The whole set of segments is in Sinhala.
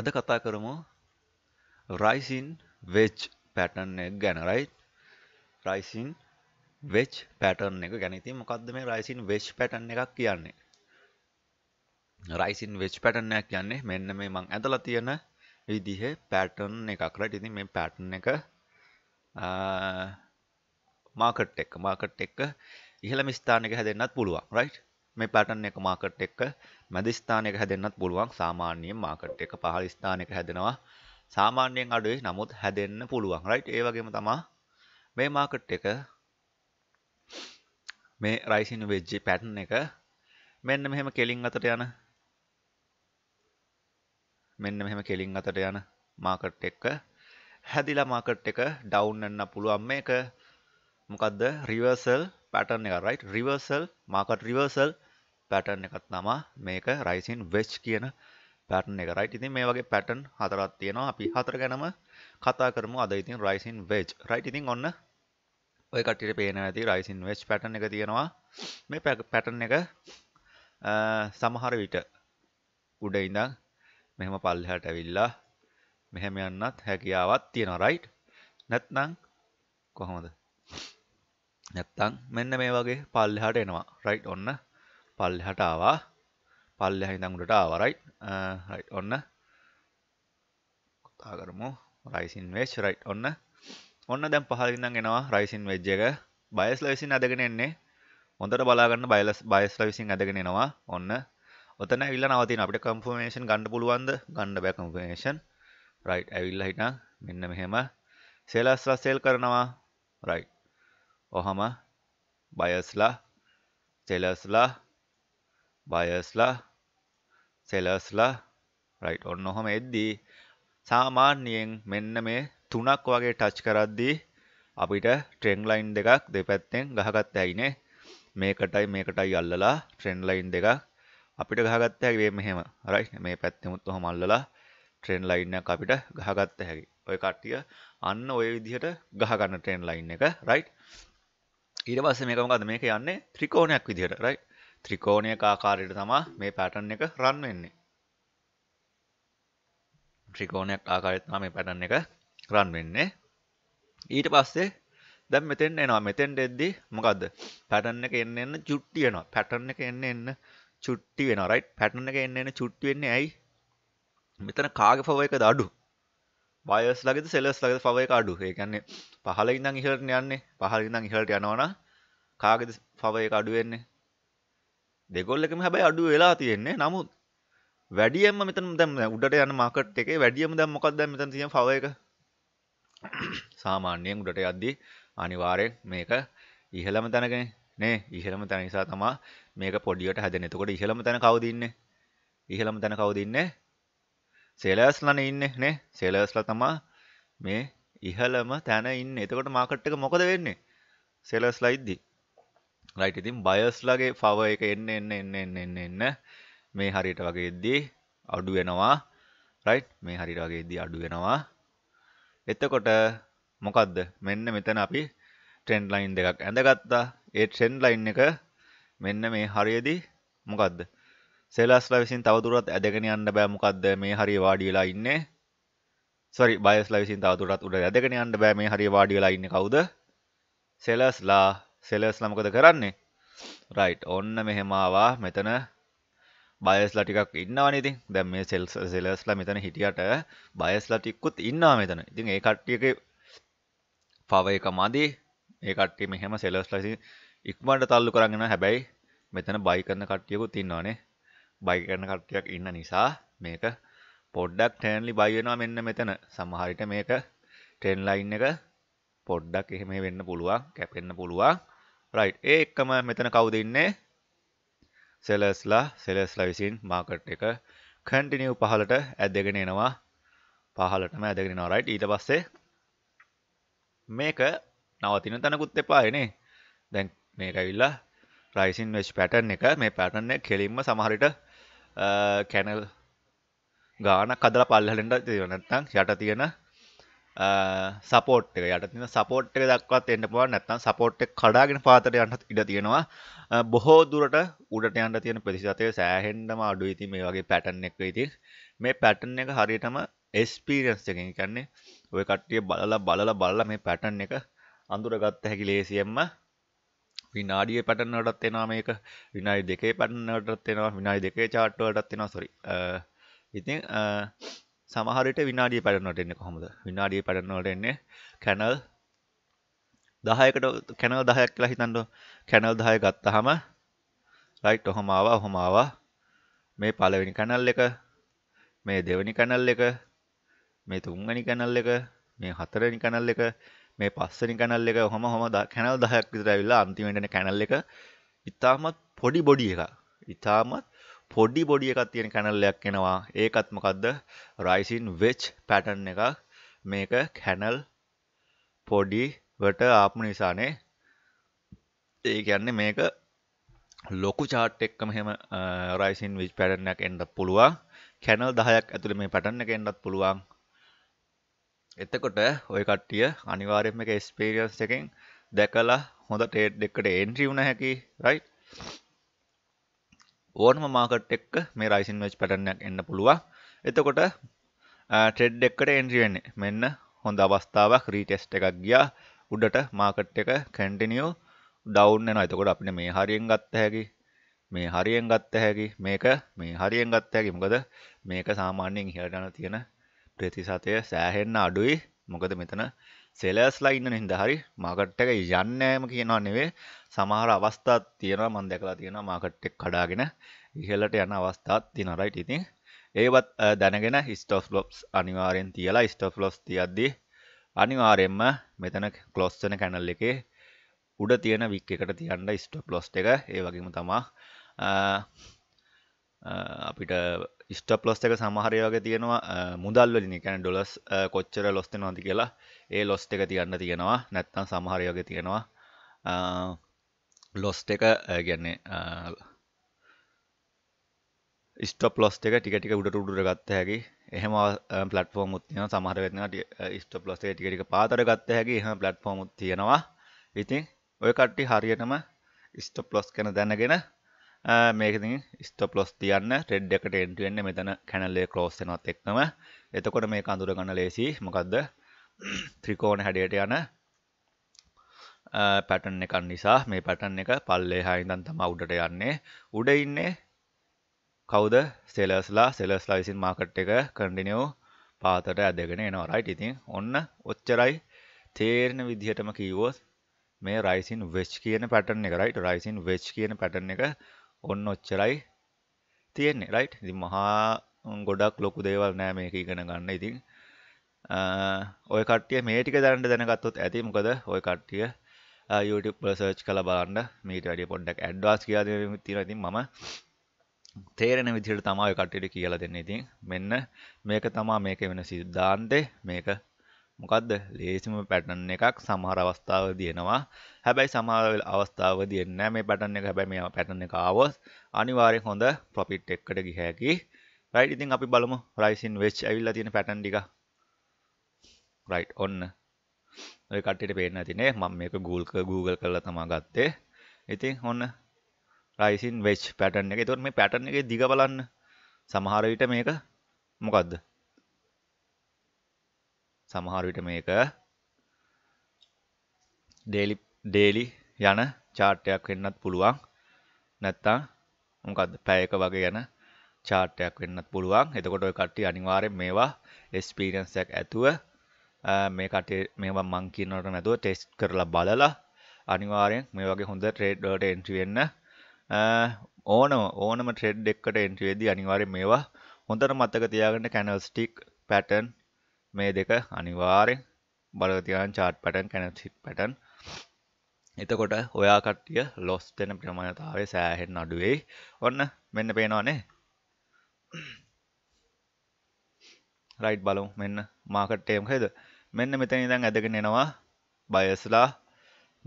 අද කතා කරමු රයිසින් වෙච් පැටන් එක ගැන රයිට් රයිසින් වෙච් පැටර්න් එක ගැනති මොකක්ද මේ රයිසින් වෙච් පැටන් එකක් කියන්නේ රයිසින් වෙච් පැටනයක් කියන්නේ මෙන්න මේ මං ඇදලා තියෙන විදිහ පැටර්න් එකක් රට ඉතින් මේ පැටන් එක මාකට් එක මාකට් එක ඉහළම ස්ථානක හැදෙන්න්නත් පුළුවන් රයිට් මේ පැටර්න් එක මාකට් එක මැද ස්ථානයක හැදෙන්නත් පුළුවන් සාමාන්‍යයෙන් මාකට් එක පහළ ස්ථානයක හැදෙනවා සාමාන්‍යයෙන් අඩුයි නමුත් හැදෙන්න පුළුවන් රයිට් ඒ වගේම තමයි මේ මාකට් එක මේ රයිසින් වෙජ් පැටර්න් එක මෙන්න මෙහෙම කෙලින් අතට යන මෙන්න මෙහෙම කෙලින් අතට යන මාකට් එක හැදිලා මාකට් එක ඩවුන් වෙන්න පුළුවන් මේක මොකද්ද රිවර්සල් පැටර්න් එක රයිට් රිවර්සල් මාකට රිවර්සල් පැටර්න් එකත් නම මේක රයිසින් වෙච් කියන පැටර්න් එක රයිට් ඉතින් මේ වගේ පැටර්න් හතරක් තියෙනවා අපි හතර ගැනම කතා කරමු අද ඉතින් රයිසින් වෙජ් රයිට් ඉතින් ඔන්න ඔය කට්ටියට පේනවා ඇති රයිසින් වෙච් පැටර්න් එක තියෙනවා මේ පැටර්න් එක සමහර විට උඩ ඉඳන් මෙහෙම පල්ලෙහාට ඇවිල්ලා මෙහෙම යන්නත් හැකියාවක් තියෙනවා රයිට් නැත්නම් කොහොමද නැත්තං මෙන්න මේ වගේ පල්ලෙහාට එනවා රයිට් ඔන්න පල්ලෙහාට ආවා පල්ලෙහා ඉඳන් උඩට ආවා රයිට් රයිට් uh, ඔන්න කතා කරමු රයිසින් වෙජ් රයිට් ඔන්න ඔන්න දැන් පහලින් ඉඳන් එනවා රයිසින් වෙජ් එක බයස්ලා විසින් අදගෙන එන්නේ හොඳට බලාගන්න බයලස් බයස්ලා විසින් අදගෙන එනවා ඔන්න ඔතන ඇවිල්ලා නවතින අපිට කන්ෆර්මේෂන් ගන්න පුළුවන්ද ගන්න බෑ කන්ෆර්මේෂන් රයිට් ඇවිල්ලා හිටන් මෙන්න මෙහෙම සෙලස්ලා සෙල් කරනවා රයිට් ඔහම බයස්ලා සෙලස්ලා බයස්ලා සෙලස්ලා රයිට් ඔන්න ඔහොම එද්දී සාමාන්‍යයෙන් මෙන්න මේ තුනක් වගේ ටච් කරද්දී අපිට ට්‍රෙන්ලයින් දෙකක් දෙපැත්තෙන් ගහගත්ත ඇයිනේ මේකටයි මේකටයි අල්ලලා ට්‍රෙන්ලයින් දෙකක් අපිට ගහගත්ත හැකිවේ මෙහෙම රයි මේ පැත්තෙමුත් ඔහොම අල්ලලා ට්‍රෙන් ලයින්න අපිට ගහගත්ත හැකි ඔය කට්ටිය අන්න ඔය විදිහට ගහගන්න ට්‍රෙන් ලයින් එක රයිට් ඊට පස්සේ මේක මොකද මේක යන්නේ ත්‍රිකෝණයක් විදිහට රයි ත්‍රිකෝණයක ආකාරයට තමා මේ පැටර්න් එක රන් වෙන්නේ ත්‍රිකෝණයක් ආකාරයට තමා මේ පැටර්න් එක රන් වෙන්නේ ඊට පස්සේ දැන් මෙතෙන් එනවා මෙතෙන්ට එද්දී මොකද්ද පැටර්න් එක එන්න එන්න චුට්ටි වෙනවා පැටර්න් එක එන්න එන්න චුට්ටි වෙනවා රයිට් පැටර්න් එක එන්න එන්න චුට්ටි වෙන්නේ ඇයි මෙතන කාගේ ෆව එකද අඩු වයස් ලගෙද සෙලස් ලගද පවය අඩු ඒකන්නේ පහල ඉඳං ඉහලට යන්නේ පහල ඉඳං ඉහලට යනවන කාගෙද පවය අඩුවෙන්නේ දෙගොල්ලකම හැබයි අඩු වෙලා තියෙන්නේ නමුත් වැඩියම මෙතන දැම් උඩට යන මකට එක වැඩියම දැම් මොකක්ද මෙත තිය පව එක සාමාන්‍යයෙන් උඩට යද්දී අනිවාරයෙන් මේක ඉහළම තැනගෙන නේ ඉහළම තැන නිසා තමා මේක පොඩියට හැදෙන එතකොට ඉහළම තැන කවදින්නේ ඉහළම තැන කවදින්නේ සෙලස්ලන ඉන්න නේ සෙලස්ල තමා මේ ඉහලම තැන ඉන්න එතකොට මාකට්ටක මොකද වෙන්නේ සෙලස් ලයිද්දි රයිට ඉතින් බයස්ලගේ පව එක එන්න එන්න එන්න එන්න එන්න එන්න මේ හරියට වගේදී අඩු වෙනවා රයිට් මේ හරිට වගේදී අඩු වෙනවා එතකොට මොකක්ද මෙන්න මෙතන අපි ට්‍රෙන්ඩ් ලයින් දෙකක් ඇඳගත්තා ඒ ට්‍රෙන්ඩ් ලයින් එක මෙන්න මේ හරියදී මොකක්ද සෙල්ලස්ලා විසින් තවදුරත් ඇදගෙන යන්න බෑ මොකද්ද මේ හරිය වාඩි වෙලා ඉන්නේ සෝරි බයස්ලා විසින් තවදුරත් උඩ ඇදගෙන යන්න බෑ මේ හරිය වාඩි වෙලා ඉන්නේ කවුද සෙල්ලස්ලා සෙල්ලස්ලා මොකද කරන්නේ රයිට් ඔන්න මෙහෙම ආවා මෙතන බයස්ලා ටිකක් ඉන්නවනේ ඉතින් දැන් මේ සෙල්ස් සෙල්ලස්ලා මෙතන හිටියට බයස්ලා ටිකුත් ඉන්නවා මෙතන ඉතින් ඒ කට්ටියගේ පව එක මදි ඒ කට්ටිය මෙහෙම සෙල්ලස්ලා ඉක්මනට තල්ලු කරගෙන හැබැයි මෙතන බයි කරන කට්ටියකුත් ඉන්නවනේ බයි කරන කට්ටියක් ඉන්න නිසා මේක පොඩ්ඩක් ටැන්ලි බයිවෙනවා මෙන්න මෙතන සමහරිට මේක ටෙන්ලයින් එක පොඩ්ඩක් එහෙම වෙන්න පුළුවන් කැපෙන්න්න පුළුවන් රයි් ඒ එක්කම මෙතන කවුද ඉන්නේ සෙලස්ලා සෙලස්ලා විසින් මාකට් එක කටිනිව් පහලට ඇදගෙන එනවා පහලටම ඇදගෙන රයිට් ඊට පස්සේ මේක නවතින තනකුත් එපායනේ දැන් මේකවිල්ලා රයිසින් වෙච් පැටන් එක මේ පැටන්න කෙලින්ම සමහරිට කැනල් ගානක් කදල පල්හලට තියනත්තං යට තියෙන සපෝට් එක යට තින සපෝට් එක දක්වත් එන්න පුව නැත්තන් සපෝට් එක කඩාගෙන පාතට යන්නත් ඉඩ තියෙනවා බොහෝ දුරට උඩට යන්න තියෙන ප්‍රතිශතය සෑහෙන්ඩම අඩු ඉති මේ වගේ පැටන් එක ඉති මේ පැටන් එක හරියටම එස්පීරන්ස් එකින් කන්නේ ඔය කට්ටිය බලලා බලලා බලලා මේ පැටන් එක අඳුරගත්ත හැකි ලේසියෙන්ම විනාඩිය පැටනටත් එෙනවා මේක විනායි දෙකේ පැටනටත් එෙනවා විනායි දෙකේ චාට්ටුවටත් එෙනවා සොරි ඉතින් සමහරට විනාඩිය පැටනට එන්න කොහොමද විනාඩිය පැටනවට එන්නේ කැනල් දහයකට කැනල් දහයක් කියලා හිතන්ඩ කැනල් දහය ගත්තහම රයිට් ඔහොමාව ඔහොමාව මේ පලවෙනි කැනල් එක මේ දෙවනි කැනල් එක මේ තුංගනි කැනල් එක මේ හතරනි කැනල් එක මේ පස්සනි කැනල් එක හොම හොම කැනල් දහයක් විතරඇවිල්ලා අන්තිමටන කැනල් එක ඉතාමත් පොඩි බොඩි එක ඉතාමත් පොඩි බොඩිය එකක් තියෙන කැනල්ලයක් එෙනවා ඒකත්මකක්ද රයිසින් වෙච් පැටන් එක මේක කැනල් පොඩිවට ආපු නිසානේ ඒ කියන්නේ මේක ලොකු චාට් එක්කම හෙම රයිසින් විච් පැටනයක් එන්නත් පුළුවන් කැනල් දහයක් ඇතුළ මේ පැටන්න එක එන්නත් පුළුවන් එතකොට ඔය කට්ටිය අනිවාර්යම එක ස්පේරියන්ස් එකෙන් දැකලා හොඳ ටේට් එකට එන්ට්‍රී වුණ හැකි රයි් ඕනම මාකට් එක්ක මේ රයිසින් වෙච් පැටනයක් එන්න පුළුවන් එතකොට ටෙඩ් එක්කට එන්ට්‍රියන්නේ මෙන්න හොඳ අවස්ථාවක් රීටෙස්ට එකක් ගියා උඩට මාකට් එක කැන්ටිනියෝ ඩවන්න න එතකොට අපිට මේ හරියෙන් ගත්ත හැකි මේ හරියෙන් ගත්ත හැකි මේක මේ හරියෙන් ගත්ත හැකි මොකද මේක සාමාන්‍යයෙන් හිරටන තියෙන ප්‍රතිශතය සෑහෙන්න අඩුයි මොකද මෙතන සෙලස්ලා ඉන්න හිද හරි මාකට් එක යන්නෑම කියනවා නෙවේ සමහර අවස්ථාත් තියෙනවා මන් දැකලා තියෙන මාකට්ටෙක් කඩාගෙන ඉහලට යන අවස්ථාත් තිනරයිට ඉතින් ඒවත් දැනගෙන ස්ටෝස් ලොප්ස් අනිවාරෙන් තියලා ස්ටෝෆ් ලොස් තියද්දී අනිවාරෙන්ම මෙතන කලොස්සන කැනල් එකේ උඩ තියෙන වික් එකට තියන්න ස්ටෝප් ලොස්් එක ඒ වගේම තමා අපිට ස්ටප් ලොස් එක සමහරය වගේ තියෙනවා මුදල්වලින් එකැන ඩොලස් කොච්චර ලොස්තෙන නොති කියලා ඒ ලොස්ට එක තියන්න තියෙනවා නැත්තම් සමහරය වගේ තියෙනවා ලොස්ට එක ගැන්නේ ස්ටප ලොස් එක ටිකටික උඩට උඩුර ගත්ත හැකි එහෙම පලට ෝමුත් තියන සමහර වෙන ස්ටප ලොස් එක ටිකටික පාතර ගත්ත හැකි හම පලට ෝමුත් තියෙනවා ඉතින් ඔය කට්ටි හරියටම ස්ටප ලොස් කන දැනගෙන මේකති ස්තපලොස් තියන්න රෙඩ් එකට එන්ටුවෙන්න මෙතන කැනල්ලේ කලෝස්සනොත් එක්නම එතකොට මේ අඳුර ගන්න ලේසි මොකක්ද ත්‍රිකෝණ හැඩයට යන පැටන් එකන් නිසා මේ පැටන් එක පල්ලේ හායිදන් තම උඩට යන්නේ උඩ ඉන්නේ කවුද සෙලස්ලා සෙලස්ලා විසින් මාකට් එක කඩිනියෝ පාතට ඇදගෙන එනවරයිට ඉතින් ඔන්න ඔච්චරයි තේරණ විදිහටම කීවෝස් මේ රයිසින් වෙච් කියන පැටන් එක රයිට රයිසින් වෙච් කියන පැටන් එක ඔන්න ඔච්චරයි තියෙන්නේ රයිට් ඉතින් මහා ගොඩක් ලොකු දේවල් නෑ මේක ඉගෙන ගන්න ඉතින් ඔය කට්ටිය මේ ටික දැනට දැනගත්තොත් ඇති මොකද ඔය කට්ටිය YouTube වල සර්ච් කළ බලන්න මීට වැඩිය පොඩ්ඩක් ඇඩ්වාස් කියලා දෙන්න තියෙනවා ඉතින් මම තේරෙන විදිහට තමයි ඔය කට්ටියට කියලා දෙන්නේ ඉතින් මෙන්න මේක තමයි මේක වෙන සිද්ධාන්තේ මේක මොකක්ද ලේසිම පැටන් එකක් සමහර අවස්ථාව තියෙනවා හැබැයි සමහර අවස්ථාව දෙන්න මේ පැටන් එක හැබැයි මේ පැටන් එක ආවොත් අනිවාර්යෙන් හොඳ ප්‍රොෆිට් එකකට ගිහ හැකි රයිට් ඉතින් අපි බලමු රයිසින් වෙච් ඇවිල්ලා තියෙන පැටන් ටික රයිට් ඔන්න ඔය කට්ටියට පේන්න ඇතිනේ මම මේක Google Google කරලා තමා ගත්තේ ඉතින් ඔන්න රයිසින් වෙච් පැටන් එක. ඒතකොට මේ පැටන් එකේ දිග බලන්න සමහර විට මේක මොකද්ද සමහරවිට මේක ඩේලි ඩේලි යන චාර්ටයක් වෙන්නත් පුළුවන් නැත්තම් මොකක්ද පැයක වගේ යන චාර්ටයක් වෙන්නත් පුළුවන් එතකොට ඔය කට්ටිය අනිවාර්යෙන් මේවා එක්ස්පීරියන්ස් එකක් ඇතුව මේ කටේ මේවා මං කියනවට නැතුව ටෙස්ට් කරලා බලලා අනිවාර්යෙන් මේ වගේ හොඳ ට්‍රේඩ් වලට එන්ට්‍රි වෙන්න ඕන ඕනම ට්‍රේඩ් එකකට එන්ට්‍රි වෙදී අනිවාර්යෙන් මේවා හොඳට මතක තියාගන්න කැනල්ස්ටික් පැටර්න් මේ දෙක අනිවාරෙන් බලතියන් චාට් පටන් කැනසිට් පැටන් එතකොට ඔයා කට්ටිය ලොස් දෙන ප්‍රමණතාවේ සෑහෙන් අඩුවේ ඔන්න මෙන්න පේනවානේ රයිට් බලමු මෙන්න මාකට්ටයම් හේද මෙන්න මෙතන ඉඳන් ඇදගෙන එනවා බයස්ලා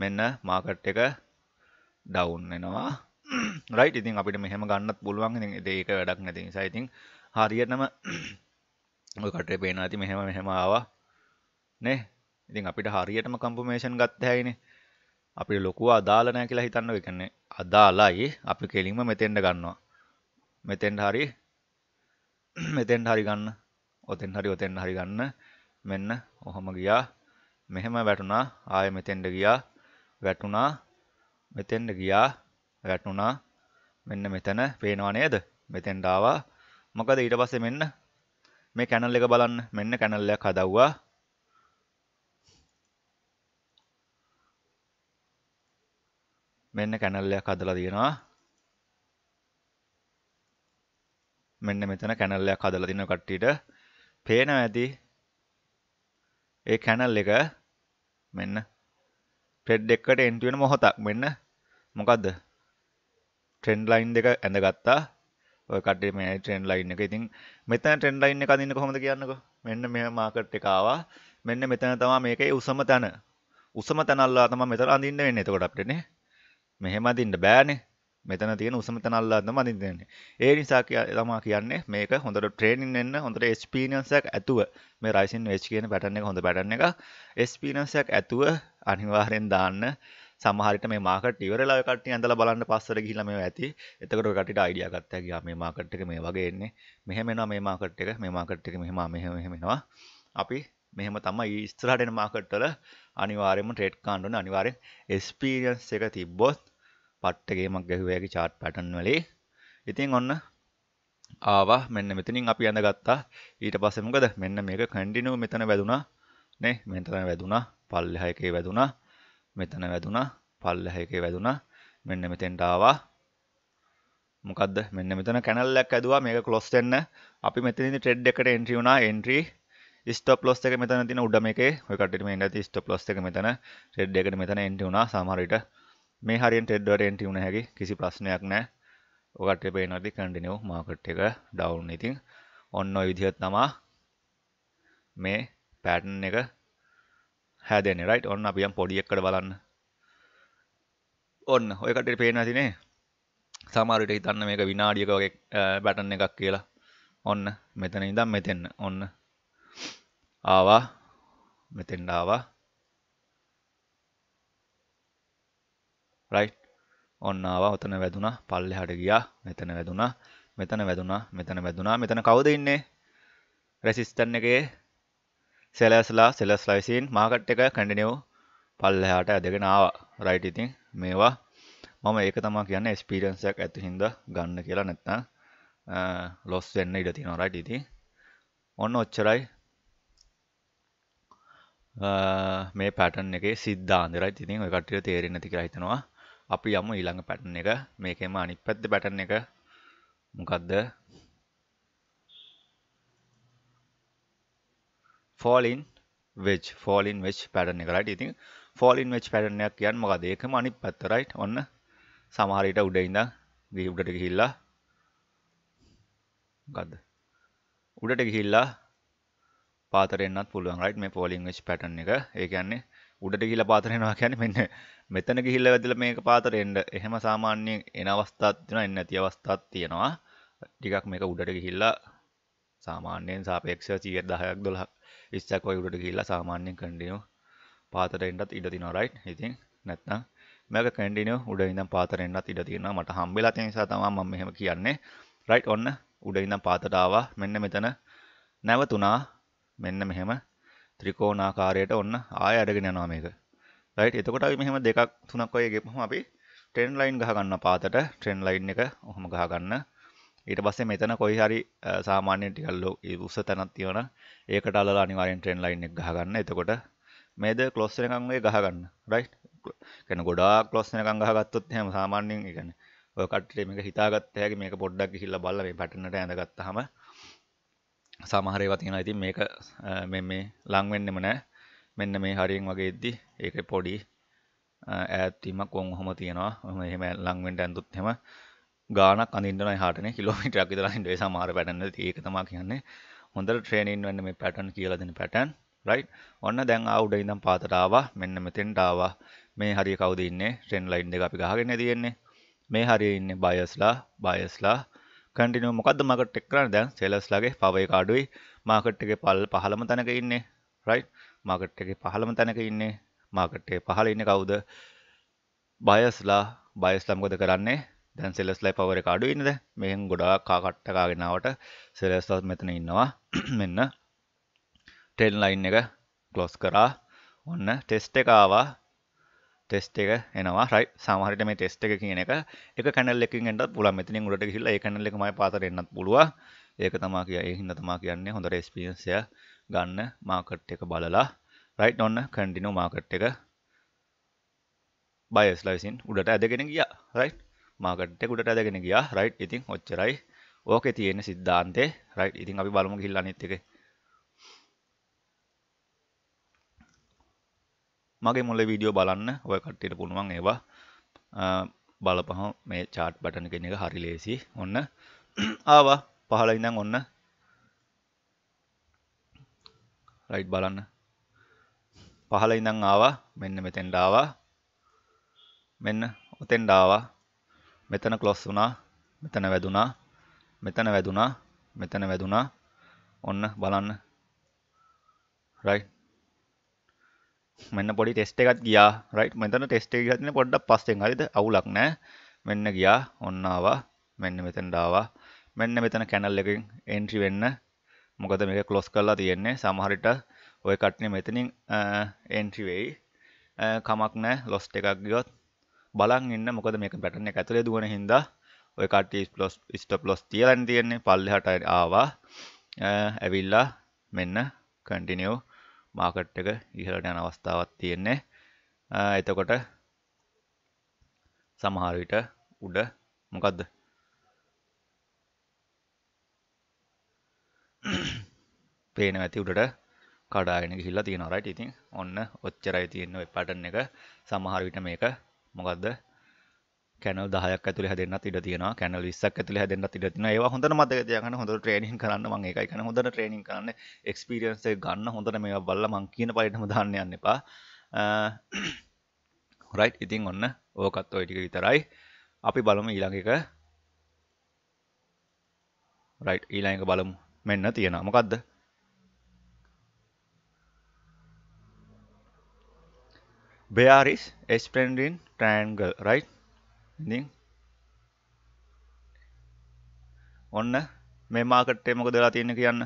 මෙන්න මාකට් එක ඩවුන් වෙනවා රයිට් ඉතින් අපිට මෙහෙම ගන්නත් පුළුවන් ඉතින් ඒක වැඩක් නැති නිසා ඉතින් හරියටම කටේ පේන ඇති මෙහෙම මෙහෙම ආවා නේ ඉතින් අපිට හරියටම කම්පමේෂන් ගත්ත හැයිනේ අපිට ලොකුව අදාළ නැහැ කියලා හිතන්න ඔය කියන්නේ අදාළයි අපි කෙලින්ම මෙතෙන්ට ගන්නවා මෙතෙන්ට හරි මෙතෙන්ට හරි ගන්න ඔතෙන් හරි ඔතෙන් හරි ගන්න මෙන්න ඔහොම ගියා මෙහෙම වැටුණා ආය මෙතෙන්ට ගියා වැටුණා මෙතෙන්ට ගියා වැටුණා මෙන්න මෙතන පේනවා නේද මෙතෙන්ට ආවා මොකද ඊට පස්සේ මෙන්න මේ කැනල් එක බලන්න මෙන්න කැනල්ලයක් හදව්වා මෙන්න කැනල්ලයක් හදලා තියෙනවා මෙන්න මෙතන කැනල්ලයක් හදලා තියෙන කට්ටියට පේනවා ඇති ඒ කැනල් එක මෙන්න ට්‍රෙඩ් එකට එන්ටි වෙන මොහොතක් මෙන්න මොකද්ද ට්‍රෙන්ඩ් ලයින් දෙක ඇඳගත්තා කට මේ ට්‍රෙන්ඩ් ලයින් එක ඉතින් මෙතන ට්‍රෙන්ඩ් ලයින් එක අඳින්න කොහොමද කියන්නකෝ මෙන්න මේ මාකට් එක ආවා මෙන්න මෙතන තමයි මේකේ උසම තැන උසම තැන අල්ලා තමයි මෙතන අඳින්න වෙන්නේ එතකොට අපිට නේ මෙහෙම අඳින්න බෑනේ මෙතන තියෙන උසම තැන අල්ලා තමයි අඳින්න වෙන්නේ ඒ නිසා තමයි කියන්නේ මේක හොඳට ට්‍රේනින් වෙන්න හොඳට එක්ස්පීරියන්ස් එකක් ඇතුව මේ Ryzen H කියන පැටර්න් එක හොඳ පැටර්න් එකක් එක්ස්පීරියන්ස් එකක් ඇතුව අනිවාර්යෙන් දාන්න සමහරට මේ මාකට ඉවරලා කට ඇඳල බලන්න පස්සර ගිහිලම ඇති එතකට කට අයිඩියගත්තැගේ මේ මාකට් එක මේ වගේ එන්නේ මෙහෙමෙනවා මේ මාකට් එක මේ මාකට් එක මෙහෙම මෙහෙමෙනවා අපි මෙහෙම තමයි ස්තරටෙන මාකට්ටල අනිවාරයම ට්‍රේට් කාණ්ඩුන අනිවාරෙන් එස්පීරියන්ස් එක තිබ්බොත් පට්ටගේමක් ගැහවෑගේ චාට් පටන් වලේ ඉතින් ඔන්න ආවා මෙන්න මෙතනින් අපි ඇඳගත්තා ඊට පස්සෙමකද මෙන්න මේක කැඩිනු මෙතන වැදුනා නේ මෙතන වැදුනා පල්ලහයකේ වැදුනා මෙතන වැදුනා පල්ලහ එකේ වැදුනා මෙන්න මෙතෙන්ට ආවා මොකද මෙන්න මෙතන කැනල්ලක් ඇදවා මේක කලොස් වෙන්න අපි මෙතනදි ට්‍රෙඩ් එකට එන්ට්‍රි වුණා එන්ට්‍රි ස්ටොප් ලොස් එක මෙතන තියෙන උඩම එකේ ඔය කට්ටියට මේ ඉඳලා ස්ටොප් ලොස් එක මෙතන ට්‍රෙඩ් එකට මෙතන එන්ට්‍රි වුණා සමහර විට මේ හරියෙන් ට්‍රෙඩ් වලට එන්ට්‍රි වුණ හැකි කිසි ප්‍රශ්නයක් නැහැ ඔය කට්ටිය පේනවාදී කන්ටිනියු මාකට් එක ඩවුන් ඉතින් ඔන්න ඔය විදිහට තමයි මේ පැටර්න් එක හැදෙන්නේ රයිට් ඔන්න අපි යම් පොඩි එකකට බලන්න ඔන්න ඔය කටේ පේනවා ඇතිනේ සමහර විට හිතන්න මේක විනාඩියක වගේ බැටන් එකක් කියලා ඔන්න මෙතන ඉඳන් මෙතෙන්න ඔන්න ආවා මෙතෙන්ට ආවා රයිට් ඔන්න ආවා ඔතන වැදුනා පල්ලෙහාට ගියා මෙතන වැදුනා මෙතන වැදුනා මෙතන වැදුනා මෙතන කවුද ඉන්නේ රෙසිස්ටන් එකේ සෙලස්ලා සෙලස්ලයිසින් මාකට් එක කැඩිනිව් පල්ලහාට ඇදගෙන ආවා රයිට් ඉතින් මේවා මම ඒක තමා කියන්න ස්පිරන්සයක් ඇති හින්ද ගන්න කියලා නැත්නම් ලොස් වෙන්න ඉඩ තියෙනවා රයිට් ඉතින් ඔන්න ඔච්චරයි මේ පැටන් එකේ සිද්ධාන්දරයි ඉතින් ඔය කට්ටිය තේරෙන්නේ නැති කියලා හිතනවා අපි යමු ඊළඟ පැටන් එක මේකෙම අනිත් පැත්ත පැටන් එක මොකද්ද fall in wedge fall in wedge pattern එක රයිට් ඉතින් ෆෝල් ඉන් වෙජ් පැටර්න් එකක් කියන්නේ මොකද ඒකම අනිත් පැත්ත රයිට් ඔන්න සමහර විට උඩ ඉඳන් ගිහි උඩට ගිහිල්ලා මොකද්ද උඩට ගිහිල්ලා පාතරෙන්න්නත් පුළුවන් රයිට් මේ පෝලිං වෙච් පැටන් එක ඒ කියන්නේ උඩට ගිල පාතරෙනවා කියන්නේ මෙන්න මෙතන ගිහිල්ල වැදල මේක පාතරෙන්ඩ එහෙම සාමාන්‍යයෙන් එන අවස්ථාත් තින එන්න ඇති අවස්ථාත් තියෙනවා ටිකක් මේක උඩට ගිහිල්ලා සාමාන්‍යයෙන් සාපේක්ෂ චීය දහයක් දොලහක් ඉස්සක් ඔය උඩට ගිහිල්ලා සාමාන්‍යයෙන් කන්ටිනියු පාතට එන්නත් ඉඩ තියෙනවා රයිට්. ඉතින් නැත්නම් මේක කන්ටිනියු උඩ ඉඳන් පාතට එන්නත් ඉඩ තියෙනවා. මට හම්බෙලා තියෙන නිසා තමයි මම මෙහෙම කියන්නේ. රයිට් ඔන්න උඩ ඉඳන් පාතට ආවා. මෙන්න මෙතන නැවතුණා. මෙන්න මෙහෙම ත්‍රිකෝණාකාරයට ඔන්න ආය අරගෙන යනවා මේක. රයිට්. එතකොට අපි මෙහෙම දෙකක් තුනක් වගේ ගෙපුවම අපි ට්‍රෙන් ලයින් ගහගන්න පාතට ට්‍රෙන් ලයින් එක ඔහොම ගහගන්න ඊට පස්සේ මෙතන කොයි හරි සාමාන්‍ය ටිකක් ලෝ උස තැනක් තියෙන ඒකට අල්ලලා අනිවාර්යෙන් ට්‍රෙන් ලයින් එක ගහගන්න. එතකොට මේද ක්ලොස් වෙනකන් ඔය ගහගන්න. රයිට්? කියන්නේ ගොඩාක් ක්ලොස් වෙනකන් ගහගත්තොත් එහෙම සාමාන්‍යයෙන් ඒ කියන්නේ ඔය කට්ටිය මේක හිතාගත්ත හැකි මේක පොඩ්ඩක් ගිහිල්ලා බලලා මේ පැටර්නට ඇඳගත්තාම සමහර ඒවා තියෙනවා ඉතින් මේක මේ මේ ලඟ වෙන්නෙම නෑ මෙන්න මේ හරියෙන් වගේ ඉද්දි ඒක පොඩි ඈත් වීමක් වොන් ඔහම තියෙනවා ඔහම එහෙම ලඟ වෙන්න ඇඳුත් එහෙම ගානක් අඳින්න හටන කිලෝමිටක් විතරහින් වේ සමාර පැටන්න ඒක තමා කියන්නේ හොඳට ට්‍රේනින් වන්න මේ පැටන් කියලා දෙන පැටන් රයි් ඔන්න දැන් අවුඩ ඉඳම් පාතරාව මෙන්න මෙතෙන් ඩාව මේ හරි කවද ඉන්න ට්‍රෙන් ලයින්් එක අපි ගහගෙන තියෙන්නේ මේ හරි ඉන්න බයස්ලා බයස්ලා කටින මොකද මකට එක්කරන දැන් සෙලස්ලගේ පවය කාඩුයි මාකට් එක පල් පහළම තැනක ඉන්නේ රයි් මාකට් එක පහළම තැනක ඉන්නේ මාකට්ටේ පහල ඉන්න කවුද බයස්ලා බයස්ලම්ගොද කරන්නේ දැන් සෙලස්ලයි පවර එක අඩු ඉන්නද මෙහෙන් ගොඩාක් කාකට්ටකාගෙනාවට සෙලස්ලස් මෙතන ඉන්නවා මෙන්න ටෙල් ලයින් එක ගලොස් කරා ඔන්න ටෙස්ට එකවා ටෙස්ට එක එනවා රයි සමහරට මේ ටෙස්ට එක කියන එක එක කැනල්ලෙකින්ට පුල මෙතින ගොඩට හිල්ල කැනල්ල එකමයි පාතරෙන්න්නත් පුළුව ඒක තමා කිය එහින්ද තමා කියන්නේ හොඳ ස්පියන්සය ගන්න මාකට් එක බලලා රයි් ඔන්න කැන්ඩිනු මාකට් එක බයස්ලයිසින් උඩට ඇදගෙන ගිය රයිට් මාකට් එක උඩට ඇදගෙන ගියා රයිට් ඉතින් ඔච්චරයි ඕකේ තියෙන සිද්ධාන්තේ රයිට් ඉතින් අපි බලමු ගිහිල්ලා අනිත් එකේ මගේ මුල්ල වීඩියෝ බලන්න ඔය කට්ටියට පුළුවන් ඒවා බලපහම මේ චාට් බටන කෙන එක හරි ලේසි ඔන්න ආවා පහල ඉඳන් ඔන්න රයිට් බලන්න පහල ඉඳන් ආවා මෙන්න මෙතෙන්ඩාවා මෙන්න ඔතෙන්ඩාවා මෙතන ක්ලොස් වුණා මෙතන වැදුනා මෙතන වැදුනා මෙතන වැදුනා ඔන්න බලන්න රයිට් මෙන්න පොඩි ටෙස්ට් එකක් ගියා රයිට් මෙතන ටෙස්ට් එක ගියත් පොඩ්ඩක් පස්සෙන් හරිද අවුලක් නැහැ මෙන්න ගියා ඔන්න ආවා මෙන්න මෙතනට ආවා මෙන්න මෙතන කැනල් එකෙන් එන්ට්‍රි වෙන්න මොකද මේක ක්ලොස් කරලා තියෙන්නේ සමහරට ඔය කට්නේ මෙතනින් එන්ට්‍රි වෙයි කමක් නැහැ ලොස්ට් එකක් ගියොත් බලන් ඉන්න මොකද මේක පැටන එක ඇතුලේ දුවන හින්දා ඔය කට්ටිය ස්ටොප් ස්ටොප් ලොස් තියලා තියෙන්නේ පල්ලෙහාට ආවා ඇවිල්ලා මෙන්න කන්ටිනියු මාකට් එක ඉහළට යන අවස්ථාවක් තියෙන්නේ එතකොට සමහර විට උඩ මොකද්ද පේන ඇති උඩට කඩාගෙන ගිහිල්ලා තියෙනවා රයිට් ඉතින් ඔන්න ඔච්චරයි තියෙන්නේ ඔය පැටර්න් එක සමහර විට මේක මොකක්ද කැනල් දහයක් ඇතුළ හැදන්න ඉඩ තියෙන කැනල් විස්සක් ඇතුළ හැදන්න ඉඩ තින ඒ හොඳ මත යන හොඳ ට්‍රේනිින් කරන්න මං එකයි කන හොඳ ට්‍රේනිින් කරන්න එක්ස්පිරියන්සේ ගන්න හොඳට මේ බල්ල මං කියන පලටම දාන්න යන්න එපා හොරයිට් uh, ඉතින් ඔන්න ඕකත් ඔය ටික විතරයි අපි බලම ඊළඟක රයිට් ඊළඟ බලමු මෙන්න තියෙන මොකක්ද බයාරිස් එස්පෙන්ඩින් triangle right ඉතින් ඔන්න මේ මාකට් එකේ මොකද වෙලා තියෙන්නේ කියන්න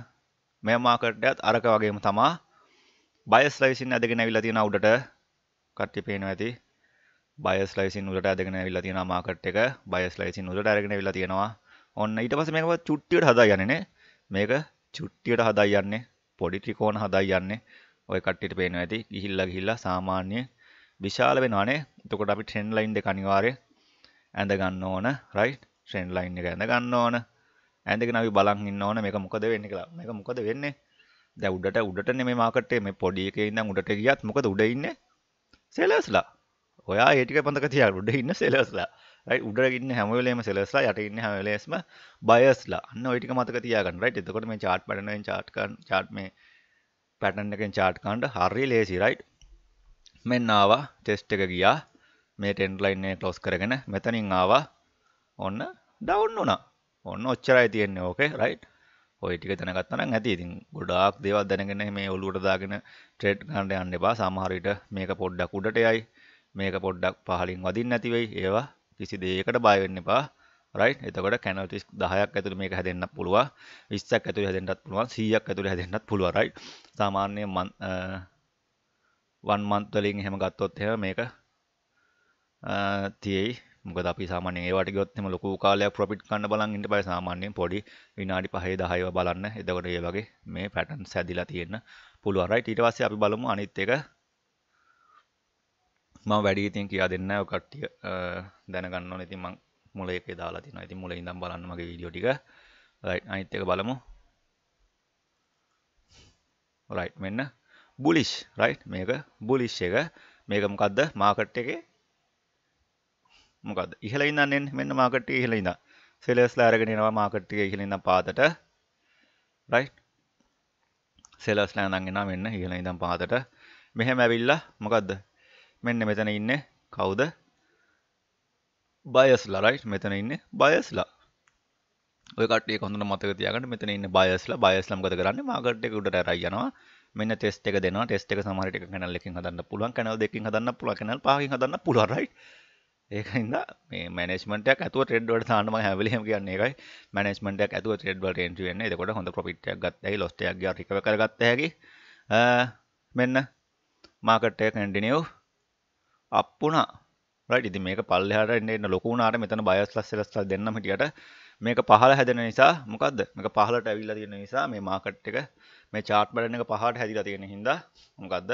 මේ මාකට් එකත් අරක වගේම තමා බයස් ලයිසින් ඇදගෙන ඇවිල්ලා තියෙන උඩට කට්ටිය පේනවා ඇති බයස් ලයිසින් උඩට ඇදගෙන ඇවිල්ලා තියෙනවා මාකට් එක බයස් ලයිසින් උඩට අරගෙන ඇවිල්ලා තියෙනවා ඔන්න ඊට පස්සේ මේක චුට්ටියට හදා යන්නේ නේ මේක චුට්ටියට හදා යන්නේ පොඩි ත්‍රිකෝණ හදා යන්නේ ඔය කට්ටියට පේනවා ඇති ගිහිල්ලා ගිහිල්ලා සාමාන්‍ය විශාල වෙනවානේ එතකොට අපි ට්‍රෙන්ඩ් ලයින් දෙක අනිවාර්ය ඇඳ ගන්න ඕන රයිට් ට්‍රෙන්ඩ් ලයින් එක ඇඳ ගන්න ඕන ඇඳගෙන අපි බලන් ඉන්න ඕන මේක මොකද වෙන්නේ කියලා මේක මොකද වෙන්නේ දැන් උඩට උඩට නෙමෙයි මාකට් එකේ මේ පොඩි එකේ ඉඳන් උඩට ගියත් මොකද උඩ ඉන්නේ සෙලර්ස්ලා ඔයා ඒ ටික පඳක තියාගන්න උඩ ඉන්න සෙලර්ස්ලා රයිට් උඩට ඉන්න හැම වෙලේම සෙලර්ස්ලා යට ඉන්න හැම වෙලේම බයර්ස්ලා අන්න ওই ටික මතක තියාගන්න රයිට් එතකොට මේ chart pattern එකෙන් chart chart මේ pattern එකෙන් chart ගන්න හරිය ලේසි රයිට් මෙන්න ආවා ටෙස්ට් එක ගියා මේ ටෙන්ඩ් ලයින් එක ක්ලෝස් කරගෙන මෙතනින් ආවා ඔන්න ඩවුන් වුණා ඔන්න ඔච්චරයි තියෙන්නේ ඕකේ රයිට් ඔය ටික දැනගත්තා නම් ඇති ඉතින් ගොඩාක් දේවල් දැනගෙන මේ ඔලුවට දාගෙන ට්‍රේඩ් ගන්න යන්න එපා සමහර විට මේක පොඩ්ඩක් උඩට යයි මේක පොඩ්ඩක් පහලින් වදින්න නැති වෙයි ඒවා කිසි දෙයකට බය වෙන්න එපා රයිට් එතකොට කැනල් 10ක් ඇතුළේ මේක හැදෙන්න පුළුවන් 20ක් ඇතුළේ හැදෙන්නත් පුළුවන් 100ක් ඇතුළේ හැදෙන්නත් පුළුවන් රයිට් සාමාන්‍ය වන් මන්ත් වලින් එහෙම ගත්තොත් එහෙම මේක තියෙයි මොකද අපි සාමාන්‍යයෙන් ඒවට ගියොත් එහෙම ලොකු කාලයක් ප්‍රොෆිට් ගන්න බලන් ඉන්න බෑ සාමාන්‍යයෙන් පොඩි විනාඩි 5 10 බලන්න එතකොට ඒ වගේ මේ පැටර්න්ස් ඇදිලා තියෙන්න පුළුවන් right ඊට පස්සේ අපි බලමු අනිත් එක මම වැඩි ඉතින් කියා දෙන්න ඔය කට්ටිය දැනගන්න ඕනේ ඉතින් මම මුල එකේ දාලා තියෙනවා ඉතින් මුල ඉඳන් බලන්න මගේ වීඩියෝ ටික right අනිත් එක බලමු right මෙන්න බුලිෂ් රයි් මේක බුලිෂ් එක මේක මොකක්ද මාකට් එක මොකද ඉහල ඉන්නන්නෙන් මෙන්න මාකට් ඉහල ඉන්න සෙලස්ලා අරගෙනවා මාකට් එක ඉහලඉන්න පාතට රයි් සෙලස්ලා නගෙන මෙන්න ඉහල ඉඳම් පාතට මෙහෙම ඇවිල්ලා මොකක්ද මෙන්න මෙතන ඉන්න කවුද බයස්ලා රයි් මෙතන ඉන්න බයස්ලා ඔකට කොඳු මතක තියකට මෙතන ඉන්න බයස්ලා බයස්ලම් ගත කරන්න මාකට්ෙකුට රැයනවා මෙන්න ටෙස්ට් එක දෙනවා ටෙස්ට් එක සමහර ටික කැනල් එකකින් හදන්න පුළුවන් කැනල් දෙකකින් හදන්න පුළුවන් කැනල් පහකින් හදන්න පුළුවන් රයිට් ඒක හින්දා මේ මැනේජ්මන්ට් එකක් ඇතුව ට්‍රේඩ් වලට දාන්න මම හැමවෙලෙම කියන්නේ ඒකයි මැනේජ්මන්ට් එකක් ඇතුව ට්‍රේඩ් වලට එන්ට්‍රි වෙන්න එතකොට හොඳ ප්‍රොෆිට් එකක් ගත්ත හැකි ලොස් එකක් ගියා රිකවර් කරගත්ත හැකි මෙන්න මාකට් එක කන්ටිනියු අප් වුණා රයිට් ඉතින් මේක පල්ලෙහාට එන්න එන්න ලොකු වුණාට මෙතන බයස් ලස් ලස් දෙන්නම හිටියට මේක පහළ හැදෙන නිසා මොකද්ද මේක පහළට ඇවිල්ලා තියෙන නිසා මේ මාකට් එක මේ චාට් බලන එක පහට හැදිලා තියෙන හින්දා මොකද්ද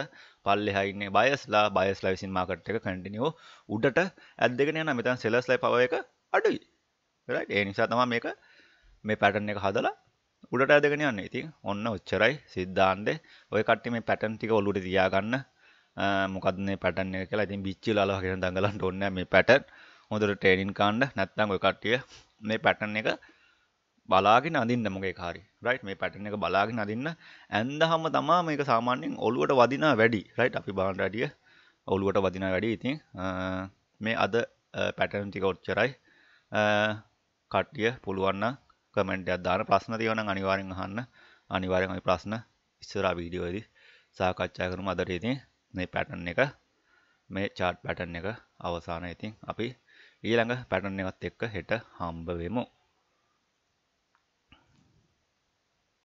පල්ලෙහා ඉන්නේ බයස්ලා බයස්ලා විසින් මාකට් එක කන්ටිනියු උඩට ඇද්දගෙන යනවා මෙතන සෙලර්ස්ලා පවර් එක අඩුයි රයිට් ඒ නිසා තමයි මේක මේ පැටර්න් එක හදලා උඩට ඇදගෙන යන්නේ ඉතින් ඔන්න ඔච්චරයි සිද්ධාන්තේ ඔය කට්ටිය මේ පැටර්න් ටික ඔලුවට තියාගන්න මොකද මේ පැටර්න් එක කියලා ඉතින් බිච්චිලාලා වගේ දඟලන්න ඕනේ මේ පැටර්න් හොඳට ට්‍රේනින් කාණ්ඩ නැත්නම් ඔය කට්ටිය මේ පැටර්න් එක බලාගෙන අදින්න මොගේ කාරි රයිට් මේ පැටන එක බලාගෙන අදින්න ඇන්දහම තමා මේක සාමාන්‍යෙන් ඔලුවට වදිනා වැඩි රයිට් අපි බාන් රඩිය ඔලුවට වදින වැඩි ඉතින් මේ අද පැටන් ටික ඔච්චරයි කට්ටිය පුළුවන්න කමෙන්ටයක් දාන ප්‍රශ්න තියවන අනිවාරෙන් අහන්න අනිවාරෙන්යි ප්‍රශ්න ඉස්සරා වීඩියෝද සාකච්ඡා කරම අදර ඉතින් මේ පැටන් එක මේ චාට් පැටන් එක අවසාන ඉතින් අපි ඊළඟ පැටන් එකත් එක්ක හෙට හම්බවෙමු